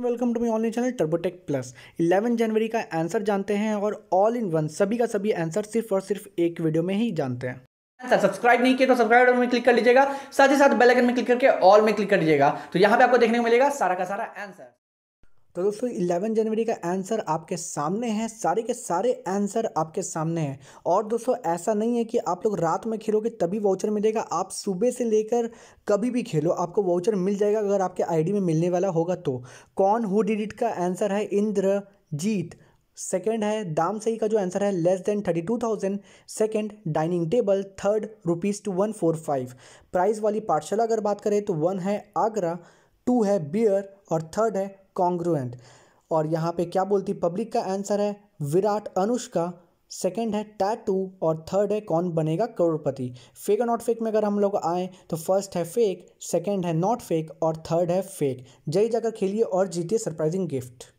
welcome to me online channel Turbotech plus 11 जनवरी का answer जानते हैं और ऑल इन वन सभी का सभी आंसर सिर्फ और सिर्फ एक वीडियो में ही जानते हैं सब्सक्राइब नहीं किया तो सब्सक्राइब बटन में क्लिक कर लीजिएगा साथ ही साथ बेल आइकन में क्लिक करके ऑल में क्लिक कर लीजिएगा तो यहां पे आपको देखने को मिलेगा सारा का सारा आंसर तो दोस्तों इलेवन जनवरी का आंसर आपके सामने है सारे के सारे आंसर आपके सामने हैं और दोस्तों ऐसा नहीं है कि आप लोग रात में खेलोगे तभी वाउचर मिलेगा आप सुबह से लेकर कभी भी खेलो आपको वाउचर मिल जाएगा अगर आपके आईडी में मिलने वाला होगा तो कौन हु डिडिट का आंसर है इंद्रजीत सेकेंड है दाम सही का जो आंसर है less than thirty two thousand second dining table third rupees two one four five price वाली पाठशाला अगर बात करें तो वन है आगरा टू है बियर और थर्ड है कॉन्ग्रुएंट और यहाँ पे क्या बोलती पब्लिक का आंसर है विराट अनुष्का सेकेंड है टैटू और थर्ड है कौन बनेगा करोड़पति फेक और नॉट फेक में अगर हम लोग आए तो फर्स्ट है फेक सेकेंड है नॉट फेक और थर्ड है फेक जय जाकर खेलिए और जीतिए सरप्राइजिंग गिफ्ट